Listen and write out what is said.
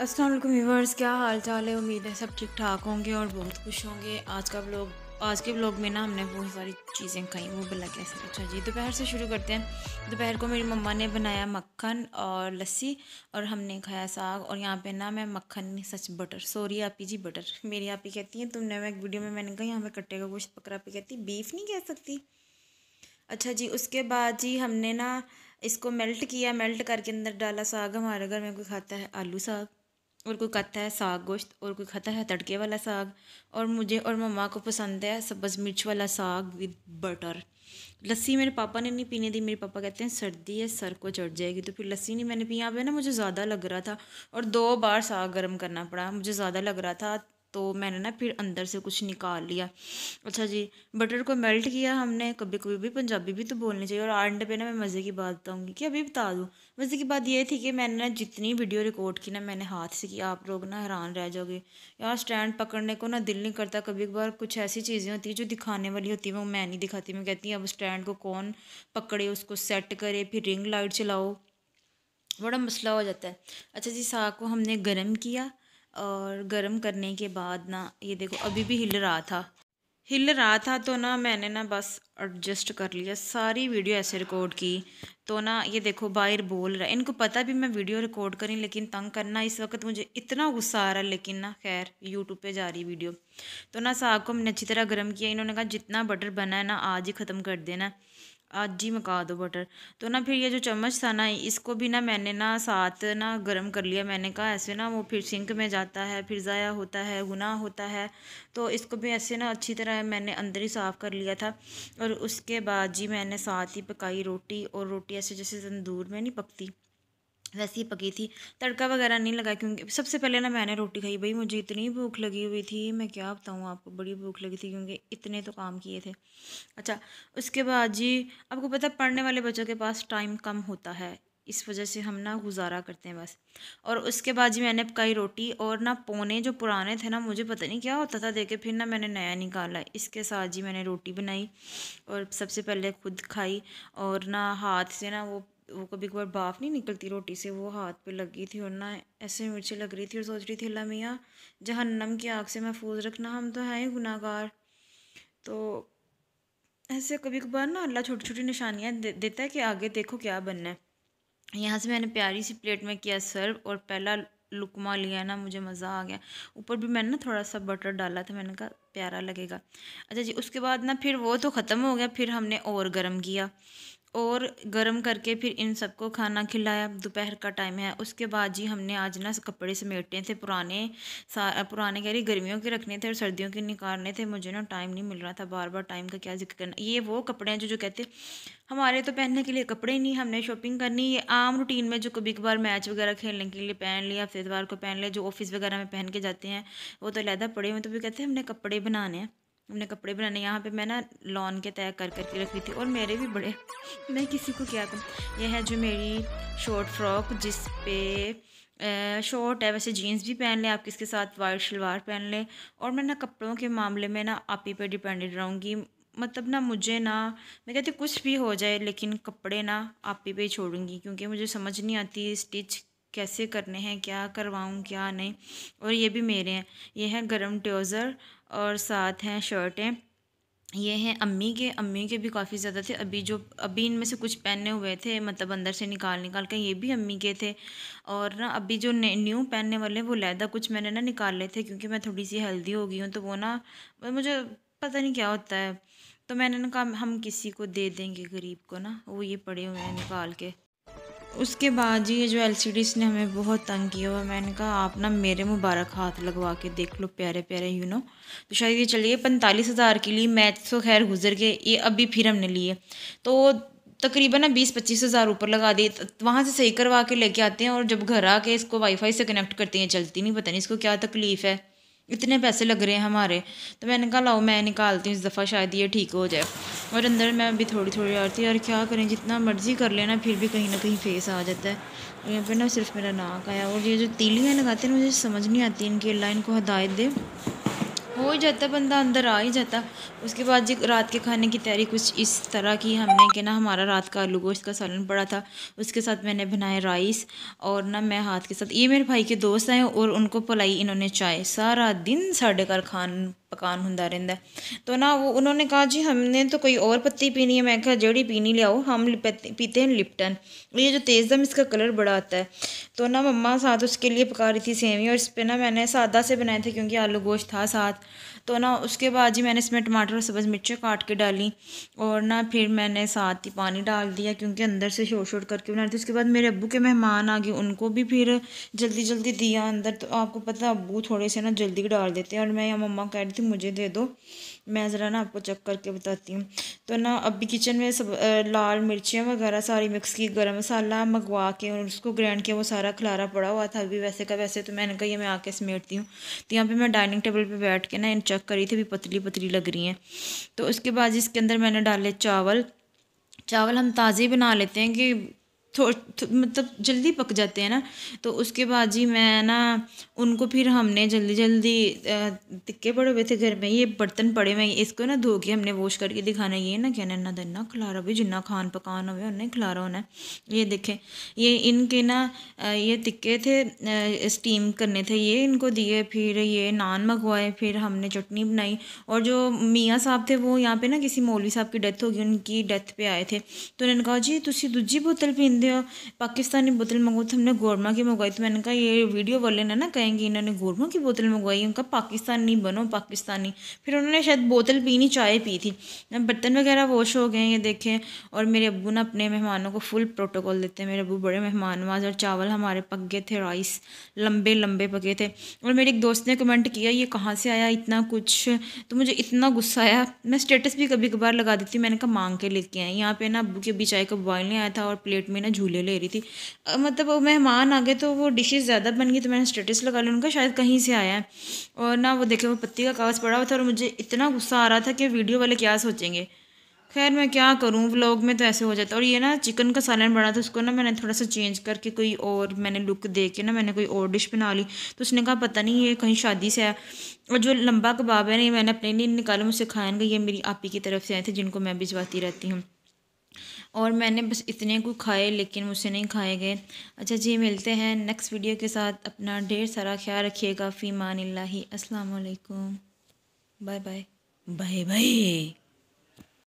Aslam viewers क्या हाल चाल है उम्मीद है सब ठीक ठाक होंगे और बहुत खुश होंगे आज का ब्लॉग आज के ब्लॉग में ना हमने बहुत सारी चीज़ें खाई वो भला कैसे अच्छा जी दोपहर से शुरू करते हैं दोपहर को मेरी मम्मा ने बनाया मक्खन और लस्सी और हमने खाया साग और यहाँ पे ना मैं मक्खन सच बटर सॉरी आपी जी बटर मेरी आपी कहती हैं तुमने मैं एक वीडियो में मैंने कहा यहाँ पर कट्टे का गोश्त पकड़ा पी कहती बीफ नहीं कह सकती अच्छा जी उसके बाद जी हमने ना इसको मेल्ट किया मेल्ट करके अंदर डाला साग हमारे घर में कोई खाता है आलू साग और कोई खाता है साग गोश्त और कोई खाता है तड़के वाला साग और मुझे और मम्मा को पसंद है सब्ज़ मिर्च वाला साग विद बटर लस्सी मेरे पापा ने नहीं पीने दी मेरे पापा कहते हैं सर्दी है सर को चढ़ जाएगी तो फिर लस्सी नहीं मैंने पी यहाँ पे ना मुझे ज़्यादा लग रहा था और दो बार साग गर्म करना पड़ा मुझे ज़्यादा लग रहा था तो मैंने ना फिर अंदर से कुछ निकाल लिया अच्छा जी बटर को मेल्ट किया हमने कभी कभी भी पंजाबी भी तो बोलनी चाहिए और अंडे पे ना मैं मज़े की बात बताऊँगी कि अभी बता दूँ मज़े की बात ये थी कि मैंने ना जितनी वीडियो रिकॉर्ड की ना मैंने हाथ से की आप लोग ना हैरान रह जाओगे यार स्टैंड पकड़ने को ना दिल नहीं करता कभी बार कुछ ऐसी चीज़ें होती हैं जो दिखाने वाली होती है वो मैं नहीं दिखाती मैं कहती अब स्टैंड को कौन पकड़े उसको सेट करे फिर रिंग लाइट चलाओ बड़ा मसला हो जाता है अच्छा जी साग को हमने गर्म किया और गर्म करने के बाद ना ये देखो अभी भी हिल रहा था हिल रहा था तो ना मैंने ना बस एडजस्ट कर लिया सारी वीडियो ऐसे रिकॉर्ड की तो ना ये देखो बाहर बोल रहा है इनको पता भी मैं वीडियो रिकॉर्ड करी लेकिन तंग करना इस वक्त मुझे इतना गुस्सा आ रहा है लेकिन ना खैर यूट्यूब पे जा रही वीडियो तो ना साग को हमने अच्छी तरह गर्म किया इन्होंने कहा जितना बटर बना है ना आज ही ख़त्म कर देना आज ही मका दो बटर तो ना फिर ये जो चम्मच था ना इसको भी ना मैंने ना साथ ना गरम कर लिया मैंने कहा ऐसे ना वो फिर सिंक में जाता है फिर ज़ाया होता है गुना होता है तो इसको भी ऐसे ना अच्छी तरह मैंने अंदर ही साफ़ कर लिया था और उसके बाद जी मैंने साथ ही पकाई रोटी और रोटी ऐसे जैसे तंदूर में नहीं पकती वैसे ही पकी थी तड़का वगैरह नहीं लगा क्योंकि सबसे पहले ना मैंने रोटी खाई भाई मुझे इतनी भूख लगी हुई थी मैं क्या बताऊँ आपको बड़ी भूख लगी थी क्योंकि इतने तो काम किए थे अच्छा उसके बाद जी आपको पता पढ़ने वाले बच्चों के पास टाइम कम होता है इस वजह से हम ना गुजारा करते हैं बस और उसके बाद जी मैंने पकाई रोटी और ना पोने जो पुराने थे ना मुझे पता नहीं क्या होता था देखे फिर ना मैंने नया निकाला इसके साथ जी मैंने रोटी बनाई और सबसे पहले खुद खाई और ना हाथ से ना वो वो कभी कभार बाफ नहीं निकलती रोटी से वो हाथ पे लगी थी और ना ऐसे मुझे लग रही थी और सोच रही थी अल्लाह मियाँ जहन्नम की आग से महफूज रखना हम तो हैं गुनाकार तो ऐसे कभी कभार ना अल्लाह छोटी छोटी निशानियाँ दे, देता है कि आगे देखो क्या बनना है यहाँ से मैंने प्यारी सी प्लेट में किया सर्व और पहला लुकमा लिया ना मुझे मज़ा आ गया ऊपर भी मैंने ना थोड़ा सा बटर डाला था मैंने कहा प्यारा लगेगा अच्छा जी उसके बाद ना फिर वो तो ख़त्म हो गया फिर हमने और गर्म किया और गर्म करके फिर इन सबको खाना खिलाया दोपहर का टाइम है उसके बाद जी हमने आज ना कपड़े समेटने थे पुराने सा पुराने कह रही गर्मियों के रखने थे और सर्दियों के निकालने थे मुझे ना टाइम नहीं मिल रहा था बार बार टाइम का क्या जिक्र करना ये वो कपड़े हैं जो जो कहते हमारे तो पहनने के लिए कपड़े ही नहीं हमने शॉपिंग करनी ये आम रूटीन में जो कभी कभार मैच वगैरह खेलने के लिए पहन लिया हफ्तेवार को पहन लिया जो ऑफिस वगैरह में पहन के जाते हैं वो तो लहदा पड़े हुए तो भी कहते हैं हमने कपड़े बनाने हैं हमने कपड़े बनाने यहाँ पे मैं ना लॉन के तय कर करके रखी थी और मेरे भी बड़े मैं किसी को क्या कहूँ यह है जो मेरी शॉर्ट फ्रॉक जिस पे शॉर्ट है वैसे जीन्स भी पहन लें आप किसके साथ वाइट शलवार पहन लें और मैं ना कपड़ों के मामले में ना आप ही पर डिपेंडेड रहूँगी मतलब ना मुझे ना मैं कहती कुछ भी हो जाए लेकिन कपड़े ना आप ही पे ही छोड़ूंगी क्योंकि मुझे समझ नहीं आती स्टिच कैसे करने हैं क्या करवाऊँ क्या नहीं और ये भी मेरे हैं ये हैं गर्म ट्रोज़र और साथ हैं शर्टें ये हैं अम्मी के अम्मी के भी काफ़ी ज़्यादा थे अभी जो अभी इनमें से कुछ पहने हुए थे मतलब अंदर से निकाल निकाल के ये भी अम्मी के थे और ना अभी जो न्यू पहनने वाले वो लैदा कुछ मैंने ना निकाले थे क्योंकि मैं थोड़ी सी हेल्दी हो गई हूँ तो वो ना मुझे पता नहीं क्या होता है तो मैंने ना कहा हम किसी को दे देंगे गरीब को ना वो ये पड़े हुए हैं निकाल के उसके बाद जी ये जो एल सी ने हमें बहुत तंग किया हुआ मैंने कहा आप ना मेरे मुबारक हाथ लगवा के देख लो प्यारे प्यारे यू नो तो शायद ये चलिए पैंतालीस हज़ार के लिए मैथ तो खैर गुजर गए ये अभी फिर हमने लिए तो तकरीबन ना बीस पच्चीस हज़ार ऊपर लगा दिए वहाँ से सही करवा के लेके आते हैं और जब घर आके इसको वाईफाई से कनेक्ट करते हैं चलती नहीं पता नहीं इसको क्या तकलीफ़ है इतने पैसे लग रहे हैं हमारे तो मैंने कहा लाओ मैं निकालती हूँ इस दफ़ा शायद ये ठीक हो जाए और अंदर मैं अभी थोड़ी थोड़ी आ रही और क्या करें जितना मर्ज़ी कर लेना फिर भी कहीं ना कहीं फेस आ जाता है और यहाँ पर ना सिर्फ मेरा नाक आया और ये जो तीलियाँ लगाते हैं मुझे समझ नहीं आती इनकी अल्लाह इनको हदायत दे हो ही जाता बंदा अंदर आ ही जाता उसके बाद जी रात के खाने की तैयारी कुछ इस तरह की हमने कि ना हमारा रात का आलू गोश्त का सालन पड़ा था उसके साथ मैंने बनाए राइस और ना मैं हाथ के साथ ये मेरे भाई के दोस्त हैं और उनको पलाई इन्होंने चाय सारा दिन साढ़े घर खान पकान हों रहा है तो ना वो उन्होंने कहा जी हमने तो कोई और पत्ती पीनी है मैं जड़ी पीनी लियाओ हम पीते हैं लिप्टन ये जो तेज़ दम इसका कलर बड़ा आता है तो ना मम्मा साथ उसके लिए पका रही थी सेवी और इस पर ना मैंने सादा से बनाए थे क्योंकि आलू गोश्त था साथ तो ना उसके बाद जी मैंने इसमें टमाटर और सब्ज़ मिर्चें काट के डाली और ना फिर मैंने साथ ही पानी डाल दिया क्योंकि अंदर से शोर शोर करके बना रही थी उसके बाद मेरे अबू के मेहमान आ गए उनको भी फिर जल्दी जल्दी दिया अंदर तो आपको पता अबू थोड़े से ना जल्दी डाल देते हैं और मैं या मम्मा कह रही थी मुझे दे दो मैं ज़रा ना आपको चेक करके बताती हूँ तो ना अभी किचन में सब लाल मिर्चियाँ वगैरह सारी मिक्स की गर्म मसाला मंगवा के और उसको ग्रैंड किया वो सारा खलारा पड़ा हुआ था अभी वैसे का वैसे तो मैंने कहा ये मैं आके समेटती हूँ तो यहाँ पे मैं डाइनिंग टेबल पे बैठ के ना इन चेक करी थी अभी पतली पतली लग रही हैं तो उसके बाद इसके अंदर मैंने डाले चावल चावल हम ताज़े बना लेते हैं कि मतलब जल्दी पक जाते हैं ना तो उसके बाद जी मैं ना उनको फिर हमने जल्दी जल्दी टिक्के पड़े हुए थे घर में ये बर्तन पड़े हुए हैं इसको ना धो के हमने वॉश करके दिखाना ये ना क्या ना धन्ना खिलारा भी जिन्ना खान पकान हुए उन्हें खिलारा होना ये देखे ये इनके ना ये टिक्के थे स्टीम करने थे ये इनको दिए फिर ये नान मंगवाए फिर हमने चटनी बनाई और जो मियाँ साहब थे वो यहाँ पे ना किसी मौलवी साहब की डेथ होगी उनकी डेथ पर आए थे तो उन्होंने कहा जी तुम दूजी बोतल पीन इंडिया पाकिस्तानी बोतल मंगवाई तो हमने गोरमा की मंगवाई तो मैंने कहा ये वीडियो वाले ने ना कहेंगे इन्होंने गोरमा की बोतल मंगवाई उनका पाकिस्तानी बनो पाकिस्तानी फिर उन्होंने शायद बोतल पीनी चाय पी थी बर्तन वगैरह वॉश हो गए ये देखें और मेरे अबू ना अपने मेहमानों को फुल प्रोटोकॉल देते हैं मेरे अबू बड़े मेहमान वाज और चावल हमारे पक गए थे राइस लंबे लंबे पके थे और मेरे एक दोस्त ने कमेंट किया ये कहाँ से आया इतना कुछ तो मुझे इतना गुस्सा आया मैं स्टेटस भी कभी कभार लगा देती मैंने कहा मांग के लेके आए यहाँ पे ना अबू के अभी चाय का बॉयल नहीं आया था और प्लेट में ना ना झूले ले रही थी मतलब वो मेहमान आ गए तो वो डिशेस ज़्यादा बन गई तो मैंने स्टेटस लगा लिया उनका शायद कहीं से आया है और ना वो देखे वो पत्ती का कागज़ पड़ा हुआ था और मुझे इतना गुस्सा आ रहा था कि वीडियो वाले क्या सोचेंगे खैर मैं क्या करूँ व्लॉग में तो ऐसे हो जाता और ये ना चिकन का सालन बना था उसको ना मैंने थोड़ा सा चेंज करके कोई और मैंने लुक दे के ना मैंने कोई और डिश बना ली तो उसने कहा पता नहीं ये कहीं शादी से है और जो लंबा कबाब है ना ये मैंने अपने लिए निकाला मुझसे खाएंगे ये मेरी आपी की तरफ से आए थे जिनको मैं भिजवाती रहती हूँ और मैंने बस इतने को खाए लेकिन मुझसे नहीं खाए गए अच्छा जी मिलते हैं नेक्स्ट वीडियो के साथ अपना ढेर सारा ख्याल रखिएगा फ़ी मान ला बाय बाय बाय बाय